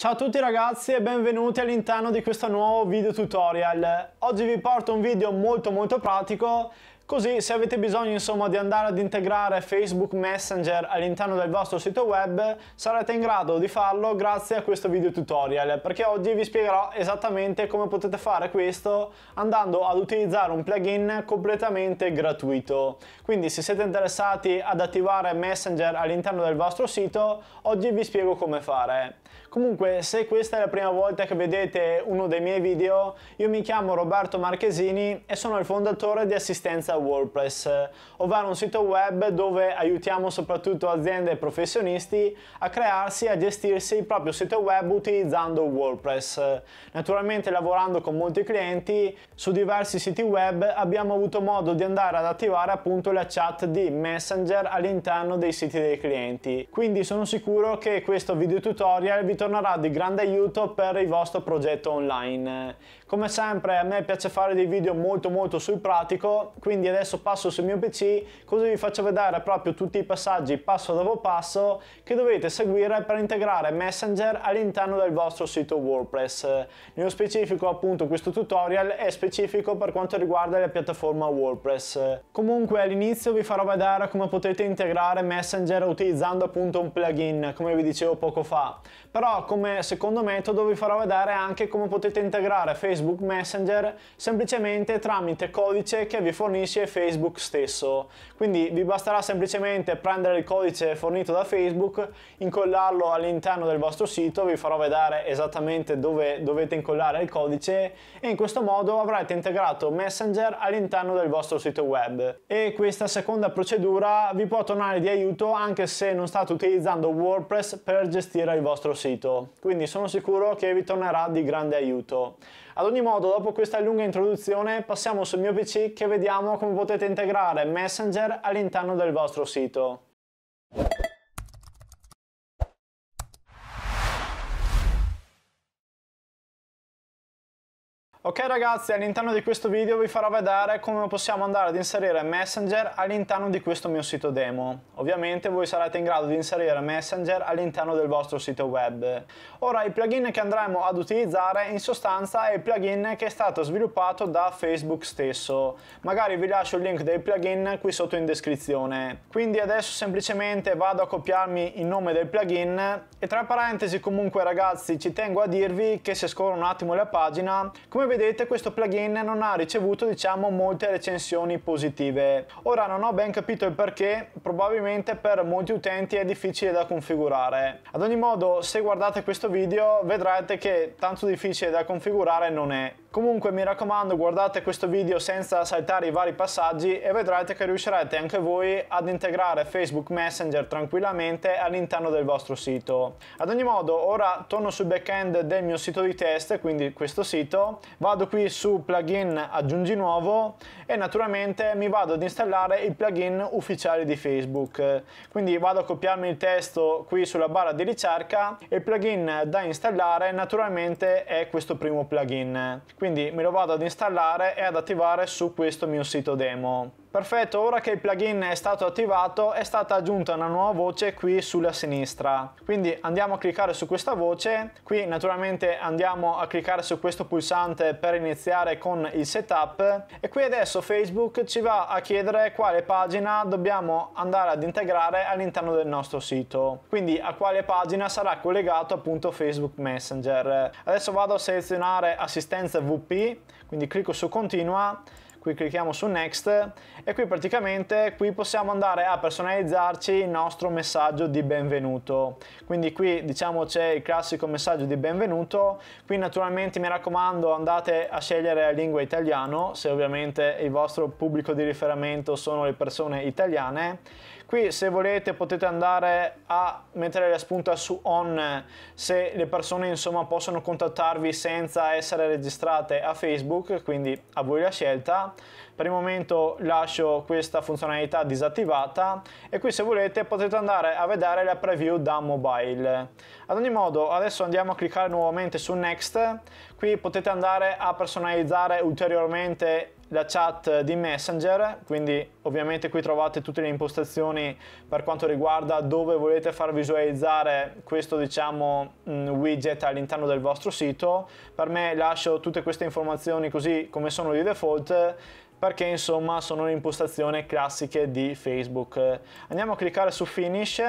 Ciao a tutti ragazzi e benvenuti all'interno di questo nuovo video tutorial. Oggi vi porto un video molto molto pratico Così se avete bisogno insomma di andare ad integrare Facebook Messenger all'interno del vostro sito web sarete in grado di farlo grazie a questo video tutorial perché oggi vi spiegherò esattamente come potete fare questo andando ad utilizzare un plugin completamente gratuito. Quindi se siete interessati ad attivare Messenger all'interno del vostro sito oggi vi spiego come fare. Comunque se questa è la prima volta che vedete uno dei miei video io mi chiamo Roberto Marchesini e sono il fondatore di Assistenza WordPress, ovvero un sito web dove aiutiamo soprattutto aziende e professionisti a crearsi e a gestirsi il proprio sito web utilizzando WordPress. Naturalmente lavorando con molti clienti su diversi siti web abbiamo avuto modo di andare ad attivare appunto la chat di Messenger all'interno dei siti dei clienti. Quindi sono sicuro che questo video tutorial vi tornerà di grande aiuto per il vostro progetto online. Come sempre a me piace fare dei video molto molto sul pratico, quindi adesso passo sul mio PC così vi faccio vedere proprio tutti i passaggi passo dopo passo che dovete seguire per integrare Messenger all'interno del vostro sito WordPress. Nello specifico appunto questo tutorial è specifico per quanto riguarda la piattaforma WordPress. Comunque all'inizio vi farò vedere come potete integrare Messenger utilizzando appunto un plugin come vi dicevo poco fa. Però come secondo metodo vi farò vedere anche come potete integrare Facebook Facebook Messenger semplicemente tramite codice che vi fornisce Facebook stesso. Quindi vi basterà semplicemente prendere il codice fornito da Facebook, incollarlo all'interno del vostro sito, vi farò vedere esattamente dove dovete incollare il codice e in questo modo avrete integrato Messenger all'interno del vostro sito web. E questa seconda procedura vi può tornare di aiuto anche se non state utilizzando WordPress per gestire il vostro sito. Quindi sono sicuro che vi tornerà di grande aiuto. Ad ogni modo, dopo questa lunga introduzione, passiamo sul mio PC che vediamo come potete integrare Messenger all'interno del vostro sito. Ok ragazzi, all'interno di questo video vi farò vedere come possiamo andare ad inserire Messenger all'interno di questo mio sito demo. Ovviamente voi sarete in grado di inserire Messenger all'interno del vostro sito web. Ora il plugin che andremo ad utilizzare in sostanza è il plugin che è stato sviluppato da Facebook stesso. Magari vi lascio il link del plugin qui sotto in descrizione. Quindi adesso semplicemente vado a copiarmi il nome del plugin e tra parentesi comunque ragazzi ci tengo a dirvi che se scorro un attimo la pagina come vedete vedete questo plugin non ha ricevuto diciamo molte recensioni positive. Ora non ho ben capito il perché, probabilmente per molti utenti è difficile da configurare. Ad ogni modo se guardate questo video vedrete che tanto difficile da configurare non è. Comunque mi raccomando guardate questo video senza saltare i vari passaggi e vedrete che riuscirete anche voi ad integrare Facebook Messenger tranquillamente all'interno del vostro sito. Ad ogni modo ora torno sul backend del mio sito di test, quindi questo sito, vado qui su plugin aggiungi nuovo e naturalmente mi vado ad installare il plugin ufficiale di Facebook. Quindi vado a copiarmi il testo qui sulla barra di ricerca e il plugin da installare naturalmente è questo primo plugin. Quindi quindi me lo vado ad installare e ad attivare su questo mio sito demo Perfetto, ora che il plugin è stato attivato è stata aggiunta una nuova voce qui sulla sinistra. Quindi andiamo a cliccare su questa voce, qui naturalmente andiamo a cliccare su questo pulsante per iniziare con il setup e qui adesso Facebook ci va a chiedere quale pagina dobbiamo andare ad integrare all'interno del nostro sito. Quindi a quale pagina sarà collegato appunto Facebook Messenger. Adesso vado a selezionare assistenza VP, quindi clicco su continua qui clicchiamo su next e qui praticamente qui possiamo andare a personalizzarci il nostro messaggio di benvenuto quindi qui diciamo c'è il classico messaggio di benvenuto qui naturalmente mi raccomando andate a scegliere la lingua italiano se ovviamente il vostro pubblico di riferimento sono le persone italiane Qui se volete potete andare a mettere la spunta su on se le persone insomma possono contattarvi senza essere registrate a Facebook, quindi a voi la scelta. Per il momento lascio questa funzionalità disattivata e qui se volete potete andare a vedere la preview da mobile. Ad ogni modo adesso andiamo a cliccare nuovamente su Next, qui potete andare a personalizzare ulteriormente la chat di Messenger, quindi ovviamente qui trovate tutte le impostazioni per quanto riguarda dove volete far visualizzare questo diciamo mm, widget all'interno del vostro sito. Per me lascio tutte queste informazioni così come sono di default perché insomma sono le impostazioni classiche di Facebook. Andiamo a cliccare su Finish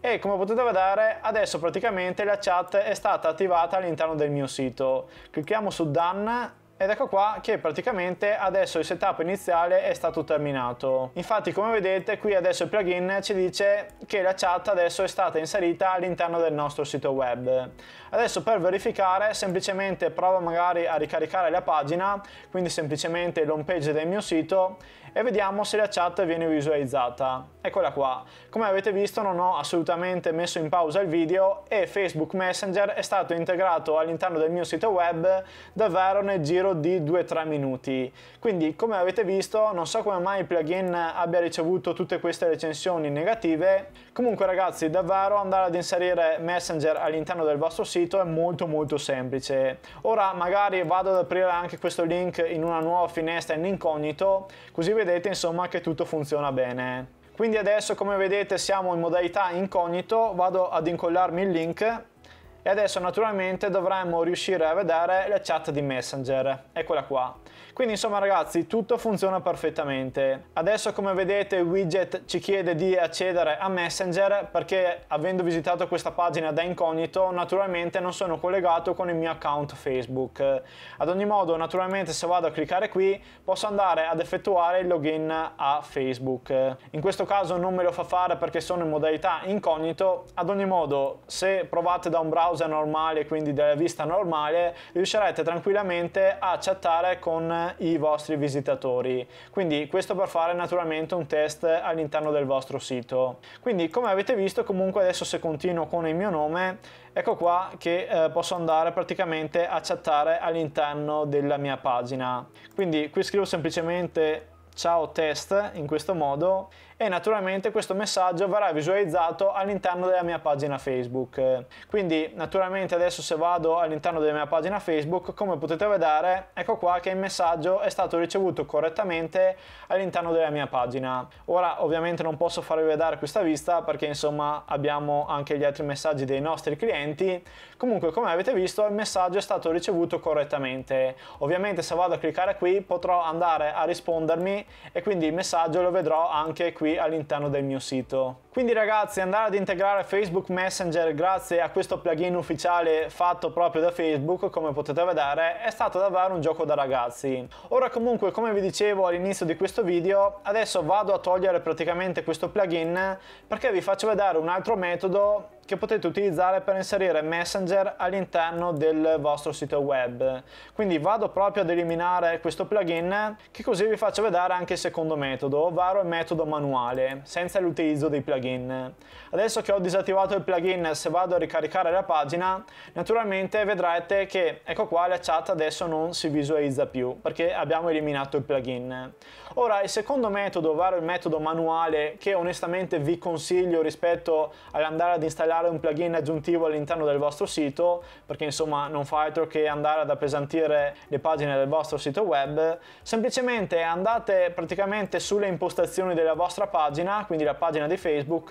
e come potete vedere adesso praticamente la chat è stata attivata all'interno del mio sito. Clicchiamo su Done ed ecco qua che praticamente adesso il setup iniziale è stato terminato. Infatti come vedete qui adesso il plugin ci dice che la chat adesso è stata inserita all'interno del nostro sito web. Adesso per verificare semplicemente provo magari a ricaricare la pagina, quindi semplicemente l'home page del mio sito e vediamo se la chat viene visualizzata. Eccola qua. Come avete visto non ho assolutamente messo in pausa il video e Facebook Messenger è stato integrato all'interno del mio sito web davvero nel giro di 2-3 minuti. Quindi come avete visto non so come mai il plugin abbia ricevuto tutte queste recensioni negative. Comunque ragazzi davvero andare ad inserire Messenger all'interno del vostro sito è molto molto semplice. Ora magari vado ad aprire anche questo link in una nuova finestra in incognito così vedete vedete insomma che tutto funziona bene. Quindi adesso come vedete siamo in modalità incognito, vado ad incollarmi il link e adesso naturalmente dovremmo riuscire a vedere la chat di Messenger. Eccola qua. Quindi insomma ragazzi tutto funziona perfettamente. Adesso come vedete Widget ci chiede di accedere a Messenger perché avendo visitato questa pagina da incognito naturalmente non sono collegato con il mio account Facebook. Ad ogni modo naturalmente se vado a cliccare qui posso andare ad effettuare il login a Facebook. In questo caso non me lo fa fare perché sono in modalità incognito. Ad ogni modo se provate da un browser normale quindi dalla vista normale riuscirete tranquillamente a chattare con i vostri visitatori. Quindi questo per fare naturalmente un test all'interno del vostro sito. Quindi come avete visto comunque adesso se continuo con il mio nome, ecco qua che eh, posso andare praticamente a chattare all'interno della mia pagina. Quindi qui scrivo semplicemente ciao test in questo modo e naturalmente questo messaggio verrà visualizzato all'interno della mia pagina Facebook. Quindi naturalmente adesso se vado all'interno della mia pagina Facebook, come potete vedere, ecco qua che il messaggio è stato ricevuto correttamente all'interno della mia pagina. Ora ovviamente non posso farvi vedere questa vista perché insomma abbiamo anche gli altri messaggi dei nostri clienti. Comunque come avete visto il messaggio è stato ricevuto correttamente. Ovviamente se vado a cliccare qui potrò andare a rispondermi e quindi il messaggio lo vedrò anche qui qui all'interno del mio sito. Quindi ragazzi andare ad integrare Facebook Messenger grazie a questo plugin ufficiale fatto proprio da Facebook come potete vedere è stato davvero un gioco da ragazzi. Ora comunque come vi dicevo all'inizio di questo video adesso vado a togliere praticamente questo plugin perché vi faccio vedere un altro metodo che potete utilizzare per inserire Messenger all'interno del vostro sito web. Quindi vado proprio ad eliminare questo plugin che così vi faccio vedere anche il secondo metodo, ovvero il metodo manuale, senza l'utilizzo dei plugin. Adesso che ho disattivato il plugin, se vado a ricaricare la pagina, naturalmente vedrete che ecco qua la chat adesso non si visualizza più perché abbiamo eliminato il plugin. Ora il secondo metodo, ovvero il metodo manuale che onestamente vi consiglio rispetto all'andare ad installare installare un plugin aggiuntivo all'interno del vostro sito perché insomma non fa altro che andare ad appesantire le pagine del vostro sito web semplicemente andate praticamente sulle impostazioni della vostra pagina quindi la pagina di Facebook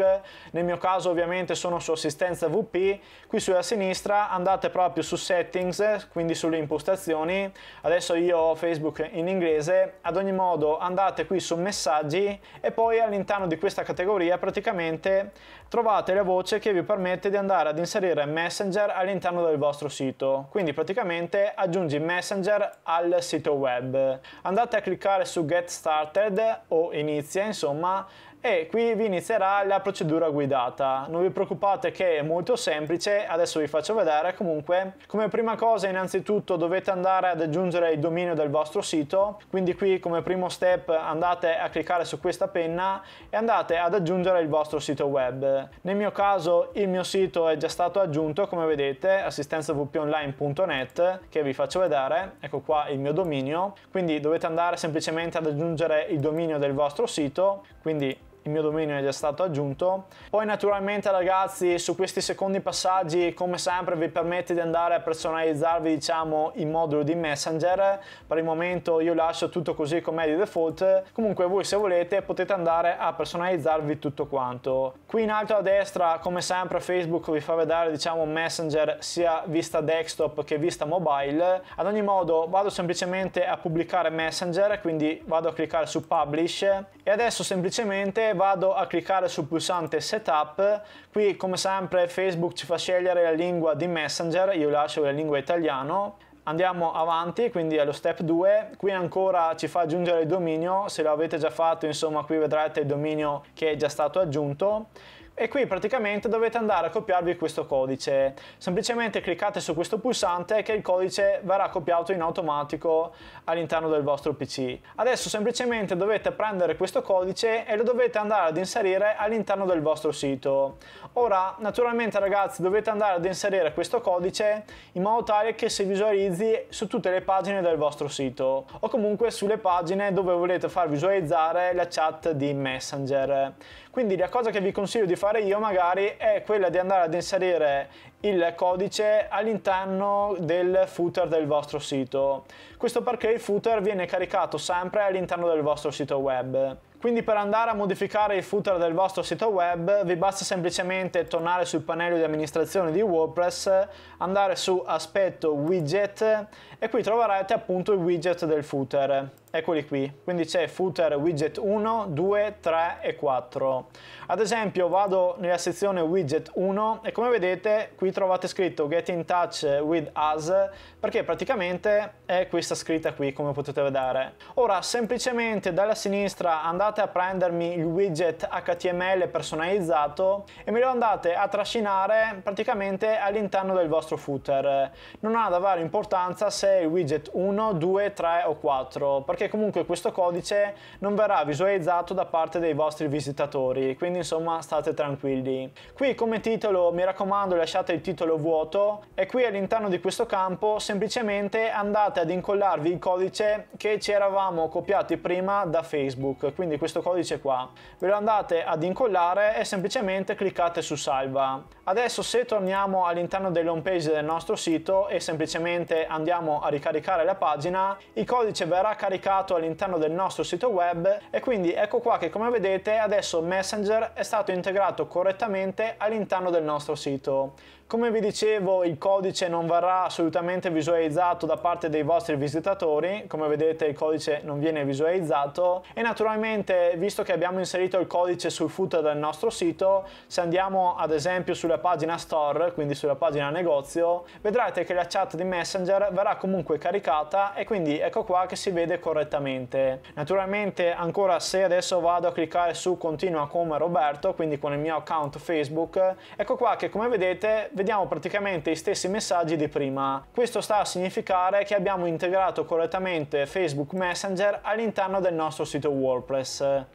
nel mio caso ovviamente sono su assistenza VP qui sulla sinistra andate proprio su settings quindi sulle impostazioni adesso io ho Facebook in inglese ad ogni modo andate qui su messaggi e poi all'interno di questa categoria praticamente trovate la voce che vi permette permette di andare ad inserire Messenger all'interno del vostro sito, quindi praticamente aggiungi Messenger al sito web. Andate a cliccare su Get Started o Inizia, insomma, e qui vi inizierà la procedura guidata. Non vi preoccupate che è molto semplice, adesso vi faccio vedere comunque. Come prima cosa innanzitutto dovete andare ad aggiungere il dominio del vostro sito, quindi qui come primo step andate a cliccare su questa penna e andate ad aggiungere il vostro sito web. Nel mio caso il mio sito è già stato aggiunto come vedete assistenzavponline.net che vi faccio vedere, ecco qua il mio dominio, quindi dovete andare semplicemente ad aggiungere il dominio del vostro sito, quindi il mio dominio è già stato aggiunto. Poi naturalmente ragazzi su questi secondi passaggi come sempre vi permette di andare a personalizzarvi diciamo il modulo di Messenger. Per il momento io lascio tutto così com'è di default. Comunque voi se volete potete andare a personalizzarvi tutto quanto. Qui in alto a destra come sempre Facebook vi fa vedere diciamo Messenger sia vista desktop che vista mobile. Ad ogni modo vado semplicemente a pubblicare Messenger quindi vado a cliccare su Publish e adesso semplicemente vado a cliccare sul pulsante setup qui come sempre Facebook ci fa scegliere la lingua di messenger io lascio la lingua italiano andiamo avanti quindi allo step 2 qui ancora ci fa aggiungere il dominio se l'avete già fatto insomma qui vedrete il dominio che è già stato aggiunto e qui praticamente dovete andare a copiarvi questo codice semplicemente cliccate su questo pulsante che il codice verrà copiato in automatico all'interno del vostro pc adesso semplicemente dovete prendere questo codice e lo dovete andare ad inserire all'interno del vostro sito ora naturalmente ragazzi dovete andare ad inserire questo codice in modo tale che si visualizzi su tutte le pagine del vostro sito o comunque sulle pagine dove volete far visualizzare la chat di messenger quindi la cosa che vi consiglio di fare fare io magari è quella di andare ad inserire il codice all'interno del footer del vostro sito. Questo perché il footer viene caricato sempre all'interno del vostro sito web. Quindi per andare a modificare il footer del vostro sito web vi basta semplicemente tornare sul pannello di amministrazione di WordPress, andare su aspetto widget e qui troverete appunto i widget del footer. Eccoli qui, quindi c'è footer widget 1, 2, 3 e 4. Ad esempio vado nella sezione widget 1 e come vedete qui trovate scritto get in touch with us perché praticamente è questa scritta qui come potete vedere. Ora semplicemente dalla sinistra andate andate a prendermi il widget HTML personalizzato e me lo andate a trascinare praticamente all'interno del vostro footer. Non ha da dare importanza se è il widget 1, 2, 3 o 4, perché comunque questo codice non verrà visualizzato da parte dei vostri visitatori, quindi insomma state tranquilli. Qui come titolo mi raccomando lasciate il titolo vuoto e qui all'interno di questo campo semplicemente andate ad incollarvi il codice che ci eravamo copiati prima da Facebook, quindi questo codice qua. Ve lo andate ad incollare e semplicemente cliccate su salva. Adesso se torniamo all'interno dell'home page del nostro sito e semplicemente andiamo a ricaricare la pagina, il codice verrà caricato all'interno del nostro sito web e quindi ecco qua che come vedete adesso Messenger è stato integrato correttamente all'interno del nostro sito. Come vi dicevo il codice non verrà assolutamente visualizzato da parte dei vostri visitatori, come vedete il codice non viene visualizzato e naturalmente visto che abbiamo inserito il codice sul footer del nostro sito, se andiamo ad esempio sulla pagina store, quindi sulla pagina negozio, vedrete che la chat di Messenger verrà comunque caricata e quindi ecco qua che si vede correttamente. Naturalmente ancora se adesso vado a cliccare su continua come Roberto, quindi con il mio account Facebook, ecco qua che come vedete vediamo praticamente i stessi messaggi di prima. Questo sta a significare che abbiamo integrato correttamente Facebook Messenger all'interno del nostro sito WordPress.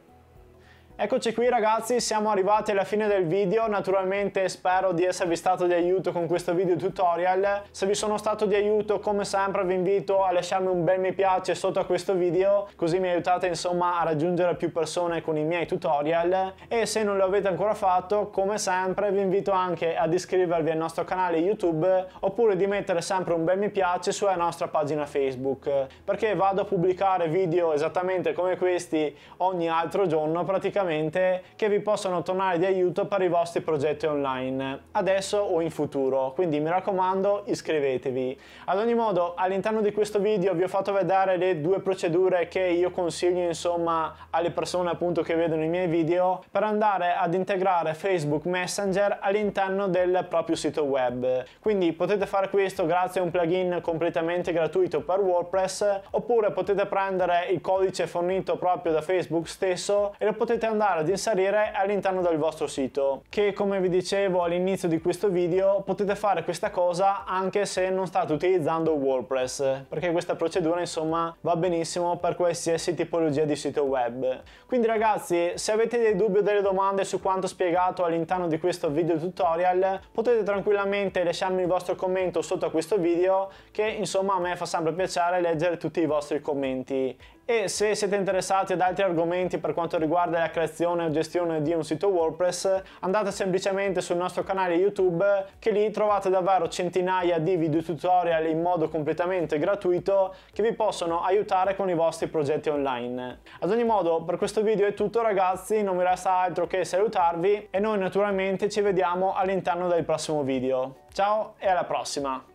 Eccoci qui ragazzi, siamo arrivati alla fine del video, naturalmente spero di esservi stato di aiuto con questo video tutorial. Se vi sono stato di aiuto come sempre vi invito a lasciarmi un bel mi piace sotto a questo video, così mi aiutate insomma a raggiungere più persone con i miei tutorial. E se non lo avete ancora fatto, come sempre vi invito anche ad iscrivervi al nostro canale YouTube oppure di mettere sempre un bel mi piace sulla nostra pagina Facebook, perché vado a pubblicare video esattamente come questi ogni altro giorno praticamente sicuramente che vi possano tornare di aiuto per i vostri progetti online, adesso o in futuro, quindi mi raccomando iscrivetevi. Ad ogni modo all'interno di questo video vi ho fatto vedere le due procedure che io consiglio insomma alle persone appunto che vedono i miei video per andare ad integrare Facebook Messenger all'interno del proprio sito web. Quindi potete fare questo grazie a un plugin completamente gratuito per WordPress oppure potete prendere il codice fornito proprio da Facebook stesso e lo potete andare andare ad inserire all'interno del vostro sito che come vi dicevo all'inizio di questo video potete fare questa cosa anche se non state utilizzando WordPress perché questa procedura insomma va benissimo per qualsiasi tipologia di sito web quindi ragazzi se avete dei dubbi o delle domande su quanto spiegato all'interno di questo video tutorial potete tranquillamente lasciarmi il vostro commento sotto a questo video che insomma a me fa sempre piacere leggere tutti i vostri commenti e se siete interessati ad altri argomenti per quanto riguarda la creazione o gestione di un sito WordPress andate semplicemente sul nostro canale YouTube che lì trovate davvero centinaia di video tutorial in modo completamente gratuito che vi possono aiutare con i vostri progetti online. Ad ogni modo per questo video è tutto ragazzi, non mi resta altro che salutarvi e noi naturalmente ci vediamo all'interno del prossimo video. Ciao e alla prossima!